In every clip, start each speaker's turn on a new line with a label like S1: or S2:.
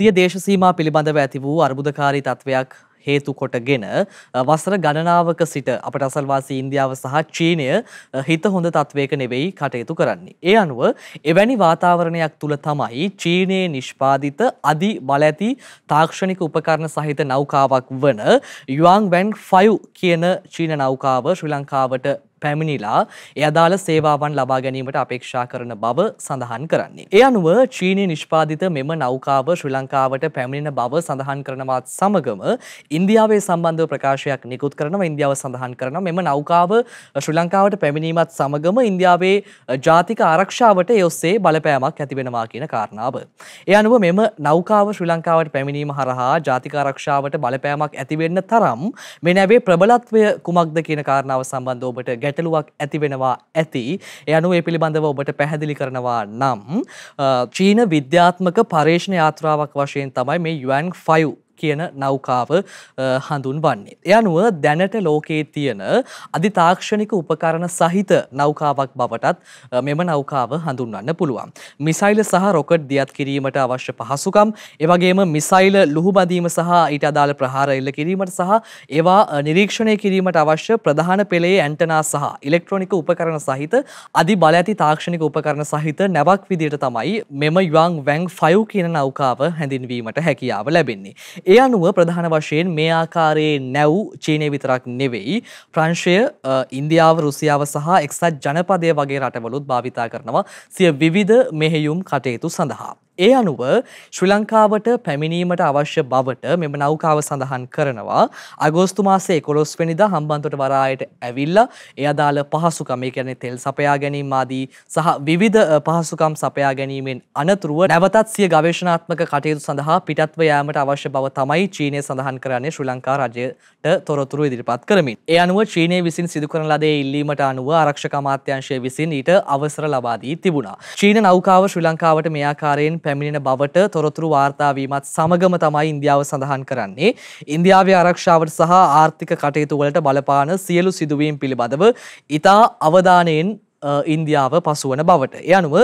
S1: සිය දේශසීමා පිළිබඳව ඇති වූ අර්බුදකාරී තත්ත්වයක් හේතු කොටගෙන වසර ගණනාවක සිට අපට අසල්වාසී ඉන්දියාව සහ චීනය හිත හොඳ තත්වයක නෙවෙයි කටයුතු කරන්නේ. ඒ අනුව එවැනි වාතාවරණයක් තුළ තමයි චීනයේ නිෂ්පාදිත අධි බල ඇති තාක්ෂණික උපකරණ සහිත නෞකාවක් වන යුවන්වැන් ෆයු කියන චීන නෞකාව ශ්‍රී ලංකාවට පැමිණිලා එය අදාළ සේවාවන් ලබා ගැනීමට අපේක්ෂා කරන බව සඳහන් කරන්නේ. ඒ අනුව චීනය නිෂ්පාදිත මෙම නෞකාව ශ්‍රී ලංකාවට පැමිණෙන බව සඳහන් කරනවත් සමගම ඉන්දියාවේ සම්බන්ධව ප්‍රකාශයක් නිකුත් කරනව ඉන්දියාව සඳහන් කරන මෙම නෞකාව ශ්‍රී ලංකාවට පැමිණීමත් සමගම ඉන්දියාවේ ජාතික ආරක්ෂාවට යොස්සේ බලපෑමක් ඇතිවෙනවා කියන කාරණාව. ඒ අනුව මෙම නෞකාව ශ්‍රී ලංකාවට පැමිණීම හරහා ජාතික ආරක්ෂාවට බලපෑමක් ඇතිවෙන්න තරම් මේ නැවේ ප්‍රබලත්වය කුමක්ද කියන කාරණාව සම්බන්ධ ඔබට ගැ ගැටලුවක් ඇති වෙනවා ඇති. ඒ අනුව ඒ පිළිබඳව ඔබට පැහැදිලි කරනවා නම් චීන විද්‍යාත්මක පර්යේෂණ යාත්‍රාවක් වශයෙන් තමයි මේ යුවන් 5 කියන නෞකාව හඳුන් වන්නේ. එය අනුව දැනට ලෝකයේ තියෙන අධිතාක්ෂණික උපකරණ සහිත නෞකාවක් බවටත් මෙම නෞකාව හඳුන්වන්න පුළුවන්. මිසයිල සහ රොකට් දියත් කිරීමට අවශ්‍ය පහසුකම් එවගේම මිසයිල ලුහුබඳීම සහ ඊට අදාළ ප්‍රහාර එල්ල කිරීමට සහ ඒවා නිරීක්ෂණය කිරීමට අවශ්‍ය ප්‍රධාන පෙළේ ඇන්ටනා සහ ඉලෙක්ට්‍රොනික උපකරණ සහිත අධි බල ඇති තාක්ෂණික උපකරණ සහිත නැවක් විදියට තමයි මෙම යුවන් වැං ෆයව් කියන නෞකාව හැඳින්වීමට හැකියාව ලැබෙන්නේ. ඒ අනුව ප්‍රධාන වශයෙන් මේ ආකාරයේ නැව් චීනය විතරක් නෙවෙයි ප්‍රංශය ඉන්දියාව රුසියාව සහ එක්සත් ජනපදය වගේ රටවලුත් භාවිතා කරනවා සිය විවිධ මෙහෙයුම් කටයුතු සඳහා. ඒ අනුව ශ්‍රී ලංකාවට පැමිණීමට අවශ්‍ය බවට මෙම නෞකාව සඳහන් කරනවා. අගෝස්තු මාසේ 11 වෙනිදා හම්බන්තොට වරායට ඇවිල්ලා ඒ අදාළ පහසුකම් ඒ කියන්නේ තෙල් සපයා ගැනීම ආදී සහ විවිධ පහසුකම් සපයා ගැනීමෙන් අනතුරුව නැවතත් සිය ගවේෂණාත්මක කටයුතු සඳහා පිටත්ව යාමට අවශ්‍ය බව තමයි චීනය සඳහන් කරන්නේ ශ්‍රී ලංකා රජයට තොරතුරු ඉදිරිපත් කරමින්. ඒ අනුව චීනය විසින් සිදු කරන ලදේ ඉල්ලීමට අනුව ආරක්ෂක අමාත්‍යංශය විසින් ඊට අවසර ලබා දී තිබුණා. චීන නෞකාව ශ්‍රී ලංකාවට මේ ආකාරයෙන් පැමිණෙන බවට තොරතුරු වාර්තාාවීමත් සමගම තමයි ඉන්දියාව සඳහන් කරන්නේ. ඉන්දියාවේ ආරක්ෂාවට සහ ආර්ථික කටයුතු වලට බලපාන සියලු සිදුවීම් පිළිබඳව ඉතා අවධානයෙන් ඉන්දියාව පසුවන බවට. එය අනුව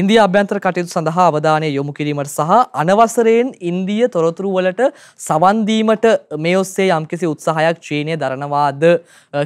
S1: ඉන්දිය අභ්‍යන්තර කටයුතු සඳහා අවධානය යොමු කිරීමට සහ අනවසරයෙන් ඉන්දිය තොරතුරු වලට සවන්දීමට මේ ඔස්සේ යම්කිසි උත්සාහයක් චීනය දරනවාද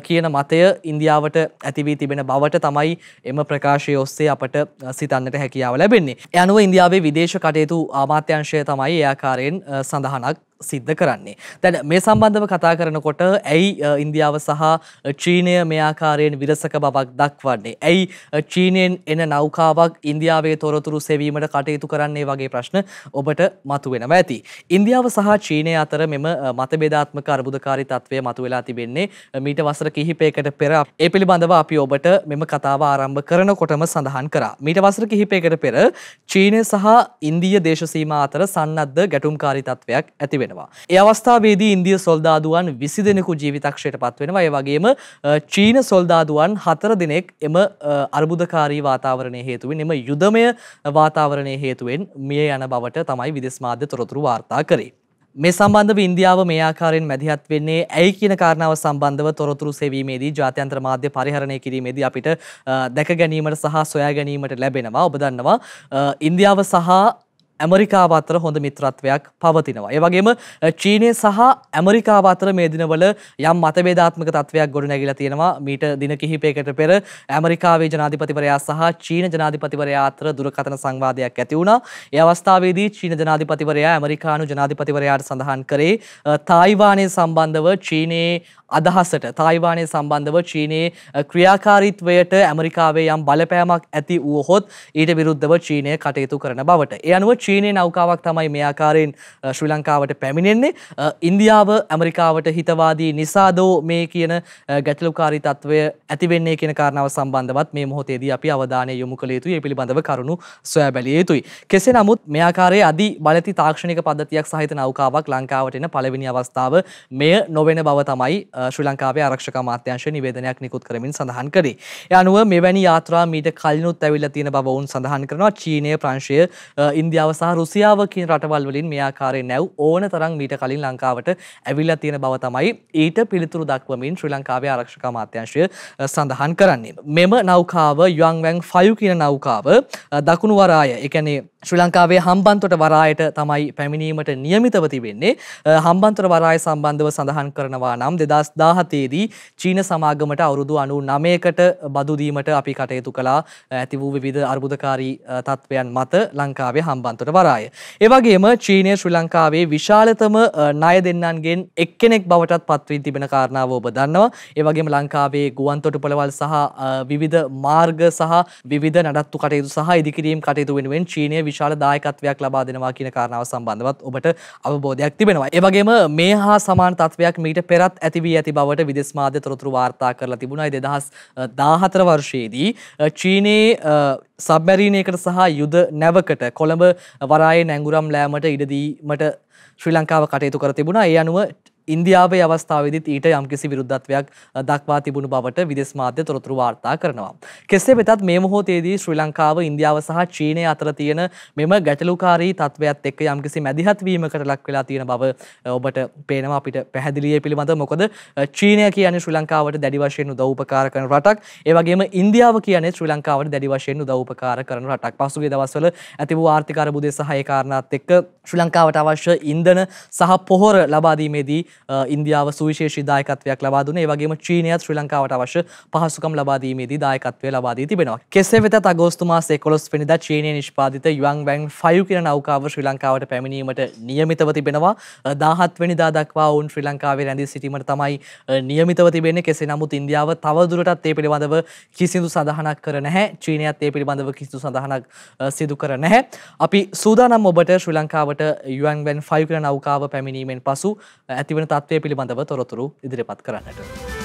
S1: කියන මතය ඉන්දියාවට ඇතිවී තිබෙන බවට තමයි එම ප්‍රකාශය ඔස්සේ අපට සිතන්නට හැකියාව ලැබෙන්නේ. යනුව ඉන්දියාවේ විදේශ කටයුතු ආමාත්‍යංශය තමයි ඒ ආකාරයෙන් සඳහනක් සිද්ධ කරන්නේ. දැන් මේ සම්බන්ධව කතා කරනකොට ඇයි ඉන්දියාව සහ චීනය මේ ආකාරයෙන් විරසක බවක් දක්වන්නේ? ඇයි චීනයෙන් එන නෞකාවක් ඉන්දියාවේ තොරතුරු සෙවීමට කටයුතු කරන්නේ වගේ ප්‍රශ්න ඔබට මතුවෙනවා ඇති. ඉන්දියාව සහ චීනය අතර මෙම මතභේදාත්මක අර්බුදකාරී තත්ත්වය මතුවලා තිබෙන්නේ මීට වසර කිහිපයකට පෙර. ඒ පිළිබඳව අපි ඔබට මෙම කතාව ආරම්භ කරනකොටම සඳහන් කරා. මීට වසර කිහිපයකට පෙර චීනය සහ ඉන්දිය දේශ සීමා අතර සන්නද්ධ ගැටුම්කාරී තත්ත්වයක් ඇති වෙනවා. ඒ අවස්ථාවේදී ඉන්දිය සොල්දාදුවන් විසි දෙනෙකු ජීවිතක්ෂයට පත්වෙනවා ඒ වගේම චීන සොල්දාදුවන් හතර දෙනෙක් එම අර්බුදකාරී වාතාවරණය හේතුවෙන් එම යුදමය වාතාවරණය හේතුවෙන් මිය යන බවට තමයි විදෙස් මාධ්‍ය තොරතුරු වාර්තා කරේ. මේ සම්බන්ධව ඉන්දියාව මේ ආකාරයෙන් මැදිහත් වෙන්නේ ඇයි කියන කාරණාව සම්බන්ධව තොරතුරු සෙවීමේදී ජාත්‍යන්තර මාධ්‍ය පරිහරණය කිරීමේදී අපිට දැක ගැනීමට සහ සොයා ගැනීමට ලැබෙනවා. ඔබ දන්නවා ඉන්දියාව සහ ඇමරිකාව අතර හොඳ මිත්‍රත්වයක් පවතිනවා. ඒ වගේම චීනය සහ ඇමරිකාව අතර මේ දිනවල යම් මතභේදාත්මක තත්ත්වයක් ගොඩනැගිලා තියෙනවා. මීට දින කිහිපයකට පෙර ඇමරිකාවේ ජනාධිපතිවරයා සහ චීන ජනාධිපතිවරයා අතර දුරකථන සංවාදයක් ඇති වුණා. ඒ අවස්ථාවේදී චීන ජනාධිපතිවරයා ඇමරිකානු ජනාධිපතිවරයාට සඳහන් කරේ තායිවානය සම්බන්ධව චීනයේ අදහසට තායිවානය සම්බන්ධව චීනයේ ක්‍රියාකාරීත්වයට ඇමරිකාවේ යම් බලපෑමක් ඇති වුවහොත් ඊට විරුද්ධව චීනය කටයුතු කරන බවට. ඒ අනුව චීනය නෞකාවක් තමයි මේ ආකාරයෙන් ශ්‍රී ලංකාවට පැමිණෙන්නේ. ඉන්දියාව ඇමරිකාවට හිතවාදී නිසාදෝ මේ කියන ගැටලුකාරී තත්ත්වය ඇතිවෙන්නේ කියන කාරණාව සම්බන්ධවත් මේ මොහොතේදී අපි අවධානය යොමු කළ යුතුයි. ඒ පිළිබඳව කරුණු සොයා බැලිය යුතුයි. කෙසේ නමුත් මේ ආකාරයේ අදි බලති තාක්ෂණික පද්ධතියක් සහිත නෞකාවක් ලංකාවට එන පළවෙනි අවස්ථාව මෙය නොවන බව තමයි ශ්‍රී ලංකාවේ ආරක්ෂක අමාත්‍යාංශ නිවේදනයක් නිකුත් කරමින් සඳහන් කරේ. ඒ අනුව මෙවැනි යාත්‍රා මීට කලිනුත් ඇවිල්ලා තියෙන බව ඔවුන් සඳහන් කරනවා. චීනය ප්‍රංශය ඉන්දියාව සහ රුසියාව කියන රටවල් වලින් මේ ආකාරයෙන් නැව් ඕන තරම් මීට කලින් ලංකාවට ඇවිල්ලා තියෙන බව තමයි ඊට පිළිතුරු දක්වමින් ශ්‍රී ලංකාවේ ආරක්ෂක අමාත්‍යාංශය සඳහන් කරන්නේ. මෙම නෞකාව යුවන්වැන් 5 කියන නෞකාව දකුණු වරාය, ඒ කියන්නේ ශ්‍රී ලංකාවේ හම්බන්තොට වරායට තමයි පැමිණීමට නියමිතව තිබෙන්නේ. හම්බන්තොට වරාය සම්බන්ධව සඳහන් කරනවා නම් 2017ේදී චීන සමාගමට අවුරුදු 99කට බදු දීමට අපි කටයුතු කළා. ඇති වූ විවිධ අර්බුදකාරී තත්ත්වයන් මත ලංකාවේ හම්බන්තොට දෙදහසට වරාය. ඒවගේම චීනය ශ්‍රී ලංකාවේ විශාලතම ණය දෙන්නන්ගෙන් එක්කෙනෙක් බවටත් පත්වී තිබෙන කාරණාව ඔබ දන්නවා. ඒවගේම ලංකාවේ ගුවන්තොට පොළවල් සහ විවිධ මාර්ග සහ විවිධ නඩත්තු කටයුතු සහ ඉදිකිරීම් කටයුතු වෙනුවෙන් චීනය විශාල දායකත්වයක් ලබා දෙනවා කියන කාරණාව සම්බන්ධවත් ඔබට අවබෝධයක් තිබෙනවා. ඒවගේම මේ හා සමාන තත්වයක් මීට පෙරත් ඇතිවී ඇති බවට විදෙස් මාධ්‍ය තොරතුරු වාර්තා කරලා තිබුණයි දෙදහස් දාහතර වර්ෂයේදී චීනයේ සබමැරීනයකට සහ යුද නැවකට කොළඹ වරායේ නැංගුරම් ලෑමට ඉඩදීමට ශ්‍රී ලංකාව කටයුතු කර තිබුණා ඒ අනුව ඉන්දියාවේ අවස්ථාවේදීත් ඊට යම්කිසි විරුද්ධත්වයක් දක්වා තිබුණු බවට විදෙස් මාධ්‍ය තොරතුරු වාර්තා කරනවා. කෙසේ වෙතත් මේ මොහොතේදී ශ්‍රී ලංකාව ඉන්දියාව සහ චීනය අතර තියෙන මෙම ගැටලුකාරී තත්ත්වයත් එක්ක යම්කිසි මැදිහත් වීමකට ලක් වෙලා තියෙන බව ඔබට පේනවා අපිට පැහැදිලියේ පිළිබඳ මොකද චීනය කියන්නේ ශ්‍රී ලංකාවට දැඩි වශයෙන් උදව්පකාර කරන රටක් ඒ වගේම ඉන්දියාව කියන්නේ ශ්‍රී ලංකාවට දැඩි වශයෙන් උදව්පකාර කරන රටක්. පසුගිය දවස්වල ඇති වූ ආර්ථික අර්බුදය සහ ඒ කාරණාත් එක්ක ශ්‍රී ලංකාවට අවශ්‍ය ඉන්ධන සහ පොහොර ලබා දීමේදී ඉන්දියාව සුවිශේෂී දායකත්වයක් ලබා දුන්නේ. ඒ වගේම චීනයත් ශ්‍රී ලංකාවට අවශ්‍ය පහසුකම් ලබා දීමේදී දායකත්වය ලබා දී තිබෙනවා. කෙසේ වෙතත් අගෝස්තු මාසයේ 11 වෙනිදා චීනයේ නිෂ්පාදිත යුවං වැන් 5 කියන නෞකාව ශ්‍රී ලංකාවට පැමිණීමට නියමිතව තිබෙනවා. 17 වෙනිදා දක්වා ඔවුන් ශ්‍රී ලංකාවේ රැඳී සිටීමට තමයි නියමිතව තිබෙන්නේ. කෙසේ නමුත් ඉන්දියාව තවදුරටත් ඒ පිළිබඳව කිසිදු සඳහනක් කර නැහැ. චීනයත් ඒ පිළිබඳව කිසිදු සඳහනක් සිදු කර නැහැ. අපි සූදානම් ඔබට ශ්‍රී ලංකාවට යුවං වැන් 5 කියන නෞකාව පැමිණීමෙන් පසු ඇතිවන තත්වය පිළිබඳව තොරතුරු ඉදිරිපත් කරන්නට.